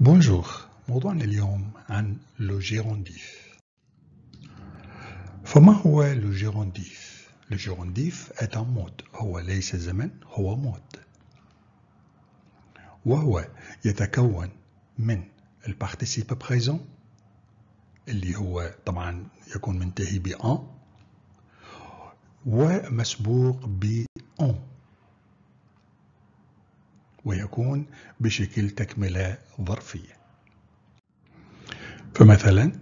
بونجور موضوعنا اليوم عن لو جيرونديف فما هو لو جيرونديف؟ لو جيرونديف أتى مود هو ليس زمن هو مود وهو يتكون من البارتيسيب بريزون اللي هو طبعا يكون منتهي ب أن ومسبوق ب أون ويكون بشكل تكملة ظرفية فمثلا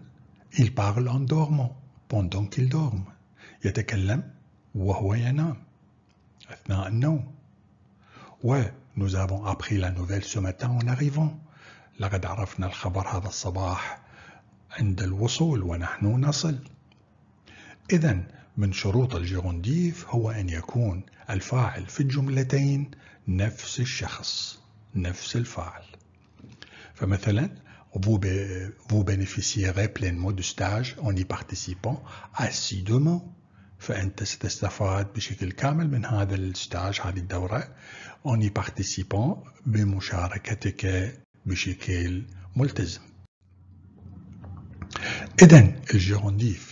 il parle en dormant pendant qu'il dorme يتكلم وهو ينام أثناء النوم و nous avons appris la nouvelle ce matin en arrivant لقد عرفنا الخبر هذا الصباح عند الوصول ونحن نصل إذن من شروط الجيرونديف هو أن يكون الفاعل في الجملتين نفس الشخص نفس الفاعل فمثلا vous, bénéficierez pleinement du stage en y participant assidûment فأنت ستستفاد بشكل كامل من هذا الستاج هذه الدورة en y participant بمشاركتك بشكل ملتزم إذا الجيرونديف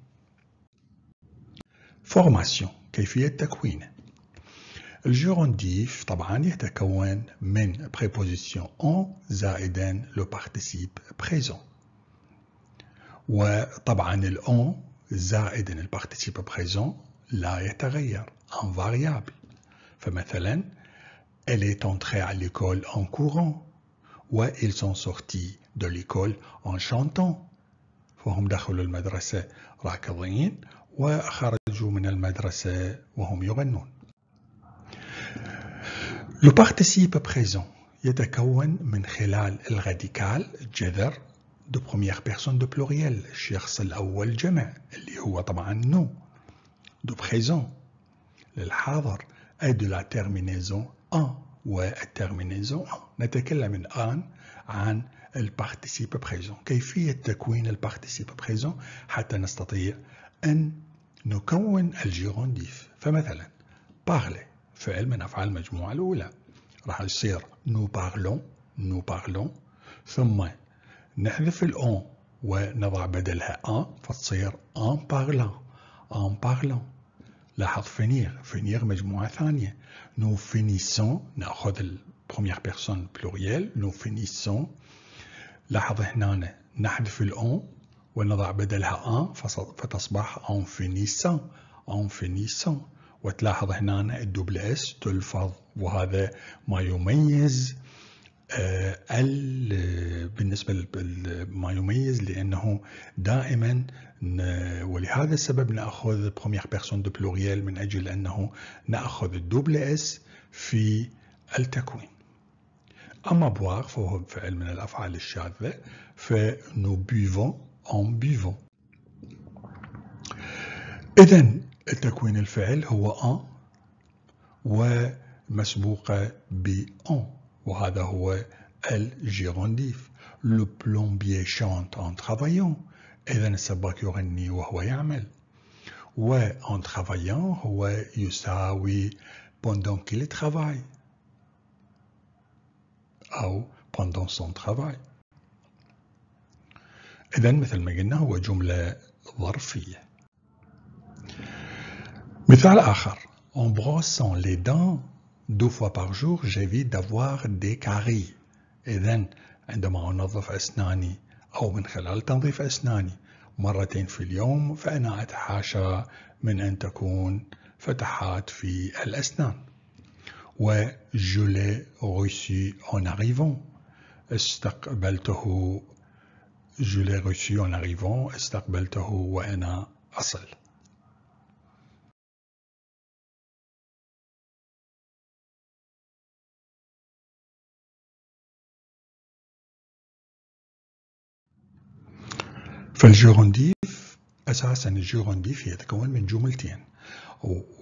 Formation, qu'est-ce qu'il y a de la formation La formation, c'est la préposition en plus le participe présent. Wa taban sûr, le « en » le participe présent la change rien, invariable. Par exemple, elle est entrée à l'école en courant. Et ils sont sortis de l'école en chantant. Ils sont entrés à l'école en وخرجوا من المدرسة وهم يغنون لو بارتيسيب بريزون يتكون من خلال الغاديكال الجذر دو بروميير بيرسون دو بلوريال الشخص الأول جمع اللي هو طبعا نو دو بريزون للحاضر اي دو لا تيرمينيزون ان والتيرمينيزون نتكلم الآن عن البارتيسيب بريزون كيفية تكوين البارتيسيب بريزون حتى نستطيع أن نكون الجيرونديف فمثلا parler فعل من أفعال المجموعة الأولى راح يصير نو بارلون نو بارلون ثم نحذف الأون ونضع بدلها أن فتصير أن بارلون أن بارلون لاحظ فينير فينير مجموعة ثانية نو فينيسون نأخذ البروميير بيرسون بلوريال نو فينيسون لاحظ هنا نحذف الأون ونضع بدلها أن فتصبح ان فينيسون ان فينيسون وتلاحظ هنا الدبل اس تلفظ وهذا ما يميز بالنسبة ما يميز لأنه دائما ولهذا السبب نأخذ بروميير بيرسون دو بلوريال من أجل أنه نأخذ الدوبل اس في التكوين أما بوار فهو فعل من الأفعال الشاذة فنو بيفون en buvant. إذن التكوين الفعل هو ومسبوق Le plombier chante en travaillant et السباك يغني وهو يعمل en travaillant هو يساوي pendant qu'il travaille pendant son travail إذا مثل ما قلنا هو جملة ظرفية مثال آخر En brossant les dents deux fois par jour, j'évite d'avoir des caries. إذا عندما أنظف أسناني أو من خلال تنظيف أسناني مرتين في اليوم فأنا أتحاشى من أن تكون فتحات في الأسنان. و je l'ai reçu en arrivant. استقبلته Je l'ai reçu en arrivant, استقبلته وأنا أصل. فالجورنديف أساسا الجورنديف يتكون من جملتين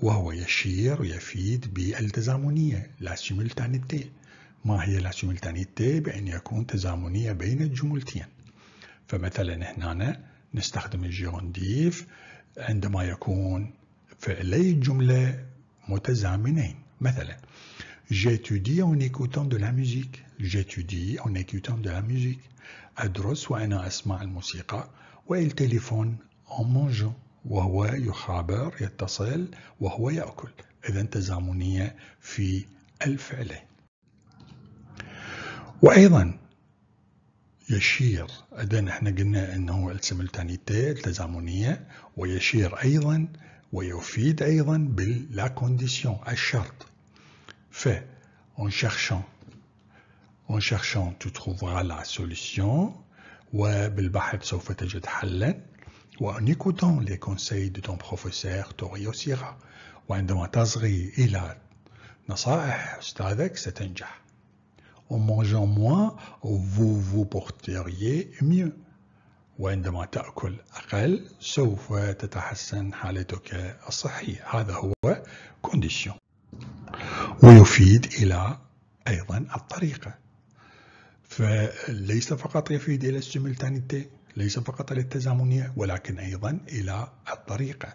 وهو يشير ويفيد بالتزامنية لا سيمولتانيتي ما هي لا سيمولتانيتي بأن يكون تزامنية بين الجملتين فمثلا هنا نستخدم الجيرون ديف عندما يكون فعلي الجملة متزامنين مثلا جيتودي en écoutant دو لا musique. جيتودي en écoutant دو لا musique. أدرس وأنا أسمع الموسيقى والتليفون اون mangeant وهو يخابر يتصل وهو يأكل إذا تزامنية في الفعلين وأيضا يشير اذا احنا قلنا أنه السيمولتانيتي التزامنية ويشير أيضا ويفيد أيضا باللا كونديسيون الشرط ف اون شيرشون اون شيرشون تو trouveras لا سوليسيون وبالبحث سوف تجد حلا وأن ايكوتون لي كونساي دو طون بروفيسور توريو سيرا وعندما تصغي إلى نصائح أستاذك ستنجح en mangeant moins vous vous porteriez mieux وعندما تأكل أقل سوف تتحسن حالتك الصحية هذا هو كونديشن ويفيد إلى أيضا الطريقة فليس فقط يفيد إلى السيمولتانيتي ليس فقط إلى التزامنية ولكن أيضا إلى الطريقة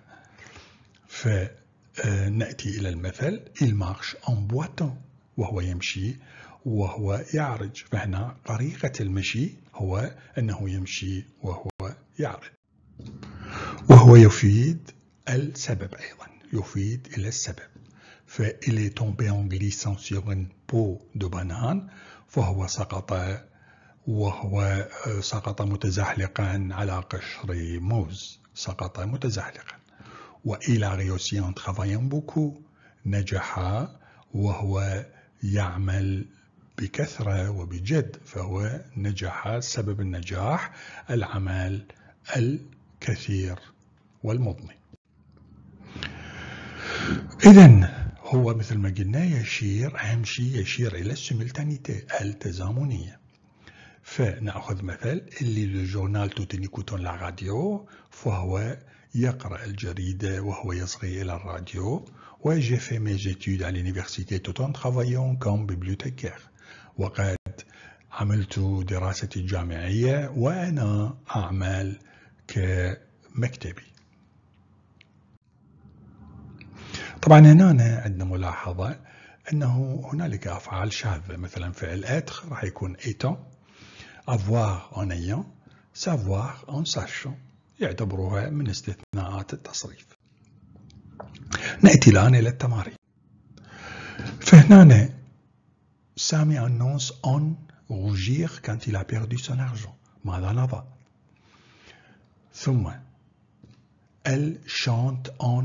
فنأتي إلى المثل il marche en boitant وهو يمشي وهو يعرج فهنا طريقة المشي هو أنه يمشي وهو يعرج وهو يفيد السبب أيضا يفيد إلى السبب فإلى تومبي tombé en بو دو بانان فهو سقط وهو آه، سقط متزحلقا على قشر موز سقط متزحلقا وإلى réussi en بوكو نجح وهو يعمل بكثرة وبجد فهو نجح سبب النجاح العمل الكثير والمضني إذا هو مثل ما قلنا يشير أهم شيء يشير إلى السيمولتانيتي التزامنية فنأخذ مثل اللي لو جورنال توتينيكوتون لا راديو فهو يقرأ الجريدة وهو يصغي إلى الراديو وجي في مي études على l'université توتون ترافايون كوم بيبليوتيكير وقد عملت دراستي الجامعية وأنا أعمل كمكتبي طبعا هنا عندنا ملاحظة أنه هنالك أفعال شاذة مثلا فعل être راح يكون étant avoir en ayant savoir en sachant يعتبروها من استثناءات التصريف نأتي الآن إلى التمارين فهنا Sami annonce On rougir quand il a perdu son argent. Madanava. Thumma. Elle chante en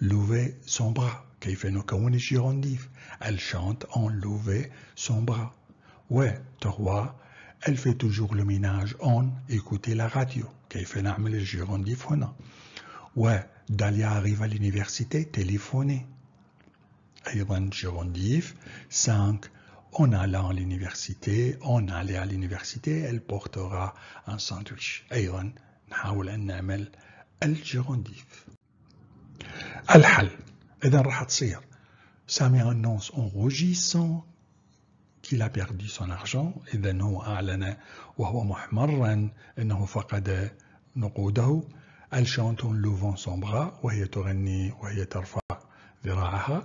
lever son bras. fait Elle chante en lever son bras. Ouais, roi, elle fait toujours le ménage en écouter la radio. fait Ouais, Dalia arrive à l'université, téléphoner. Ayran Girondif, 5 en allant à l'université, en allant à l'université, elle portera un sandwich. Et on va faire un gérondif. Al-Hal. Et dans le Hatsir, sa annonce en rougissant qu'il a perdu son argent. Et dans a annoncé, hal il wa muhmarran, et dans perdu son argent. elle chante en levant son bras, elle yaturani, wa yatarfa, viraha.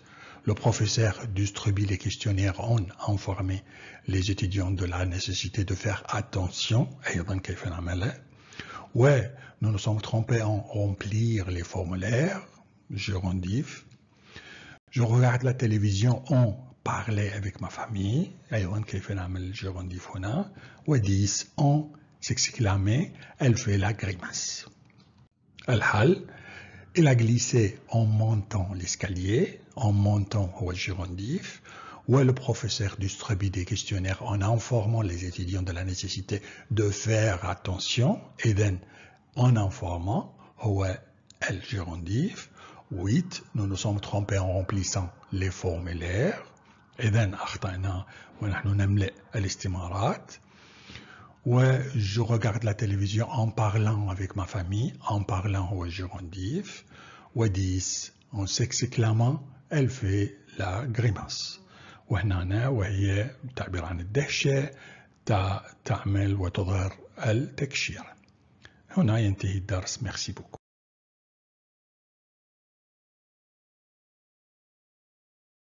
Le professeur distribue les questionnaires en informé les étudiants de la nécessité de faire attention à nous nous sommes trompés en remplir les formulaires, je Je regarde la télévision On parler avec ma famille, je rendif ou dis en elle fait la grimace. Elle a glissé en montant l'escalier, en montant au Girondif, où le professeur distribue des questionnaires en informant les étudiants de la nécessité de faire attention, et then, en informant au El Girondif, 8, nous nous sommes trompés en remplissant les formulaires, et then, nous ونحن نملئ l'estimarat, Ouais, je regarde la télévision en parlant avec ma famille, en parlant au Girondif. ou 10, en s'exclamant الفي لا غريماس وهنا وهي تعبير عن الدهشة تعمل وتظهر التكشير هنا ينتهي الدرس ميرسي بوكو